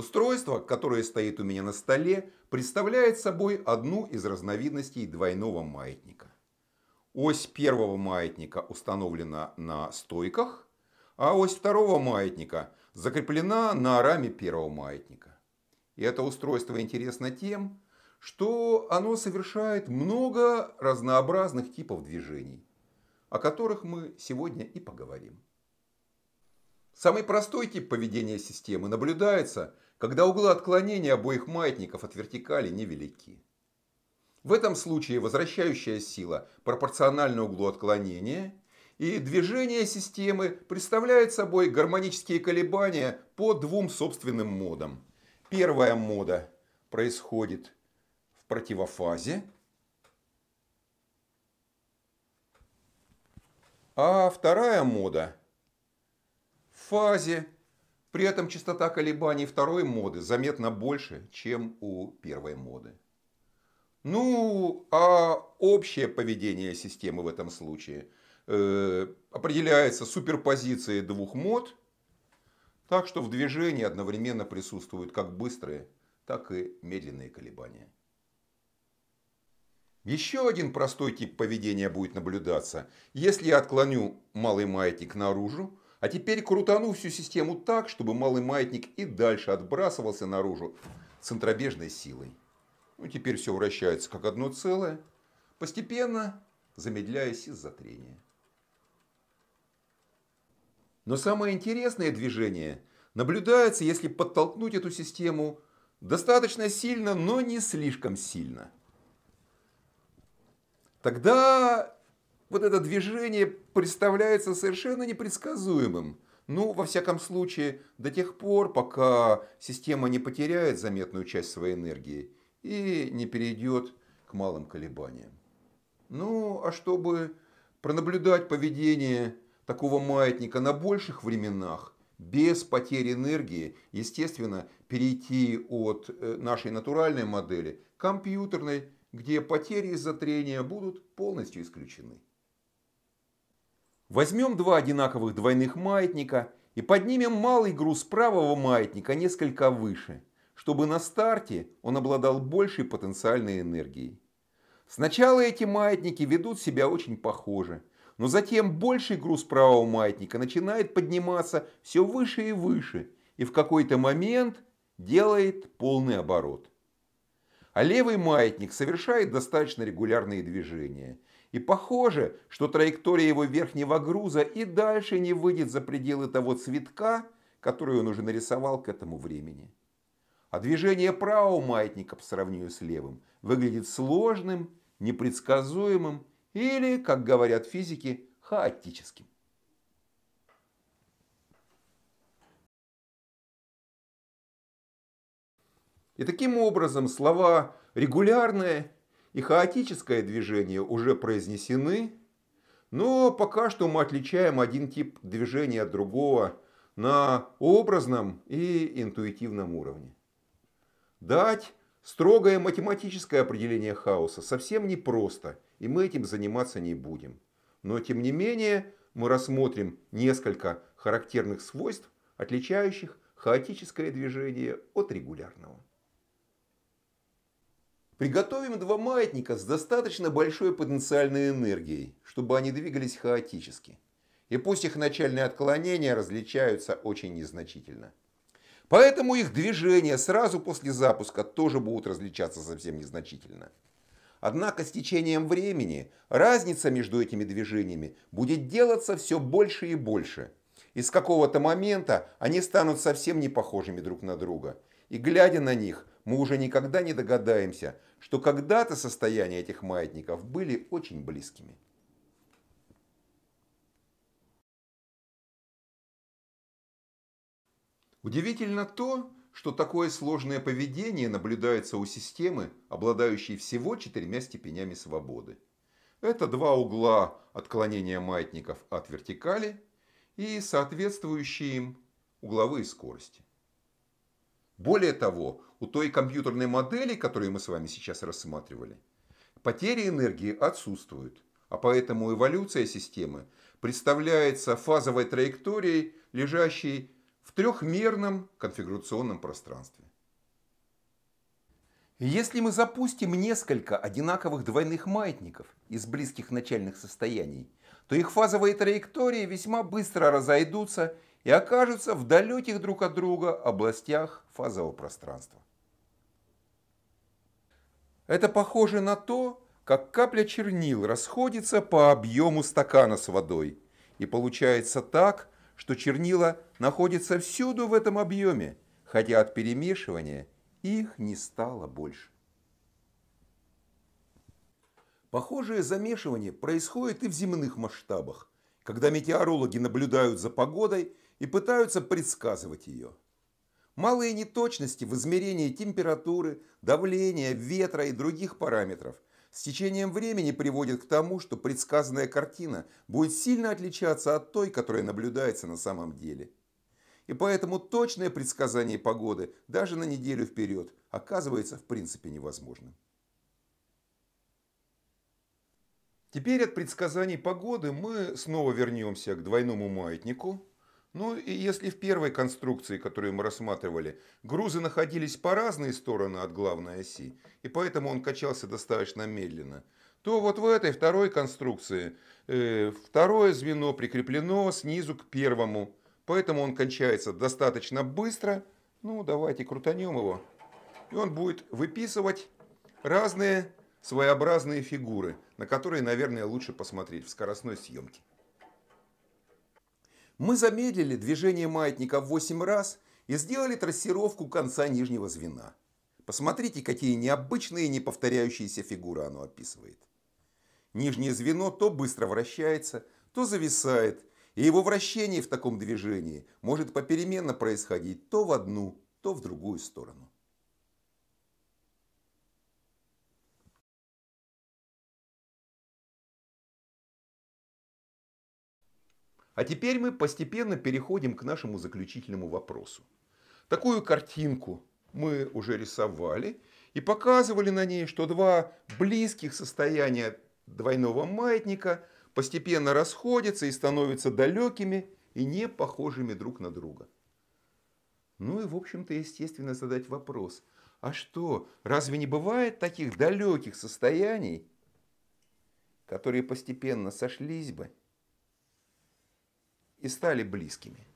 Устройство, которое стоит у меня на столе, представляет собой одну из разновидностей двойного маятника. Ось первого маятника установлена на стойках, а ось второго маятника закреплена на раме первого маятника. И это устройство интересно тем, что оно совершает много разнообразных типов движений, о которых мы сегодня и поговорим. Самый простой тип поведения системы наблюдается – когда углы отклонения обоих маятников от вертикали невелики. В этом случае возвращающая сила пропорциональна углу отклонения, и движение системы представляет собой гармонические колебания по двум собственным модам. Первая мода происходит в противофазе, а вторая мода в фазе при этом частота колебаний второй моды заметно больше, чем у первой моды. Ну, а общее поведение системы в этом случае э, определяется суперпозицией двух мод, так что в движении одновременно присутствуют как быстрые, так и медленные колебания. Еще один простой тип поведения будет наблюдаться. Если я отклоню малый маятник наружу, а теперь крутану всю систему так, чтобы малый маятник и дальше отбрасывался наружу центробежной силой. Ну, теперь все вращается как одно целое, постепенно замедляясь из-за трения. Но самое интересное движение наблюдается, если подтолкнуть эту систему достаточно сильно, но не слишком сильно. Тогда вот это движение представляется совершенно непредсказуемым. Ну, во всяком случае, до тех пор, пока система не потеряет заметную часть своей энергии и не перейдет к малым колебаниям. Ну, а чтобы пронаблюдать поведение такого маятника на больших временах, без потери энергии, естественно, перейти от э, нашей натуральной модели к компьютерной, где потери из-за трения будут полностью исключены. Возьмем два одинаковых двойных маятника и поднимем малый груз правого маятника несколько выше, чтобы на старте он обладал большей потенциальной энергией. Сначала эти маятники ведут себя очень похоже, но затем больший груз правого маятника начинает подниматься все выше и выше и в какой-то момент делает полный оборот. А левый маятник совершает достаточно регулярные движения – и похоже, что траектория его верхнего груза и дальше не выйдет за пределы того цветка, который он уже нарисовал к этому времени. А движение правого маятника по сравнению с левым выглядит сложным, непредсказуемым или, как говорят физики, хаотическим. И таким образом слова «регулярное» и хаотическое движение уже произнесены, но пока что мы отличаем один тип движения от другого на образном и интуитивном уровне. Дать строгое математическое определение хаоса совсем непросто, и мы этим заниматься не будем. Но тем не менее мы рассмотрим несколько характерных свойств, отличающих хаотическое движение от регулярного. Приготовим два маятника с достаточно большой потенциальной энергией, чтобы они двигались хаотически. И пусть их начальные отклонения различаются очень незначительно. Поэтому их движения сразу после запуска тоже будут различаться совсем незначительно. Однако с течением времени разница между этими движениями будет делаться все больше и больше. И с какого-то момента они станут совсем не похожими друг на друга. И глядя на них, мы уже никогда не догадаемся, что когда-то состояния этих маятников были очень близкими. Удивительно то, что такое сложное поведение наблюдается у системы, обладающей всего четырьмя степенями свободы. Это два угла отклонения маятников от вертикали и соответствующие им угловые скорости. Более того, у той компьютерной модели, которую мы с вами сейчас рассматривали, потери энергии отсутствуют, а поэтому эволюция системы представляется фазовой траекторией, лежащей в трехмерном конфигурационном пространстве. Если мы запустим несколько одинаковых двойных маятников из близких начальных состояний, то их фазовые траектории весьма быстро разойдутся и окажутся в далеких друг от друга областях фазового пространства. Это похоже на то, как капля чернил расходится по объему стакана с водой. И получается так, что чернила находятся всюду в этом объеме, хотя от перемешивания их не стало больше. Похожее замешивание происходит и в земных масштабах, когда метеорологи наблюдают за погодой и пытаются предсказывать ее. Малые неточности в измерении температуры, давления, ветра и других параметров с течением времени приводят к тому, что предсказанная картина будет сильно отличаться от той, которая наблюдается на самом деле. И поэтому точное предсказание погоды даже на неделю вперед оказывается в принципе невозможным. Теперь от предсказаний погоды мы снова вернемся к двойному маятнику, ну и если в первой конструкции, которую мы рассматривали, грузы находились по разные стороны от главной оси, и поэтому он качался достаточно медленно, то вот в этой второй конструкции э, второе звено прикреплено снизу к первому, поэтому он кончается достаточно быстро. Ну, давайте крутанем его. И он будет выписывать разные своеобразные фигуры, на которые, наверное, лучше посмотреть в скоростной съемке. Мы замедлили движение маятника в 8 раз и сделали трассировку конца нижнего звена. Посмотрите, какие необычные неповторяющиеся фигуры оно описывает. Нижнее звено то быстро вращается, то зависает, и его вращение в таком движении может попеременно происходить то в одну, то в другую сторону. А теперь мы постепенно переходим к нашему заключительному вопросу. Такую картинку мы уже рисовали и показывали на ней, что два близких состояния двойного маятника постепенно расходятся и становятся далекими и не похожими друг на друга. Ну и, в общем-то, естественно, задать вопрос, а что, разве не бывает таких далеких состояний, которые постепенно сошлись бы и стали близкими.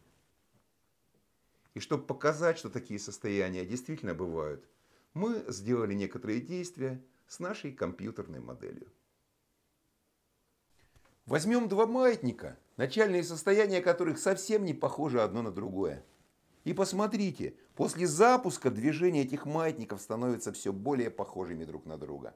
И чтобы показать, что такие состояния действительно бывают, мы сделали некоторые действия с нашей компьютерной моделью. Возьмем два маятника, начальные состояния которых совсем не похожи одно на другое. И посмотрите, после запуска движение этих маятников становится все более похожими друг на друга.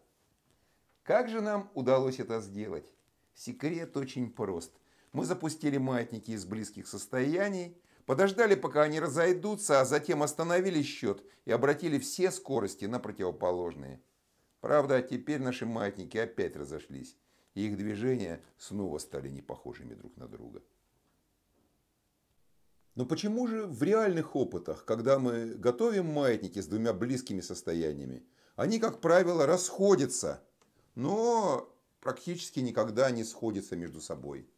Как же нам удалось это сделать? Секрет очень прост – мы запустили маятники из близких состояний, подождали, пока они разойдутся, а затем остановили счет и обратили все скорости на противоположные. Правда, теперь наши маятники опять разошлись, и их движения снова стали непохожими друг на друга. Но почему же в реальных опытах, когда мы готовим маятники с двумя близкими состояниями, они, как правило, расходятся, но практически никогда не сходятся между собой?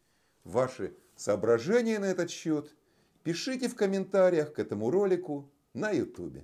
ваши соображения на этот счет пишите в комментариях к этому ролику на YouTube.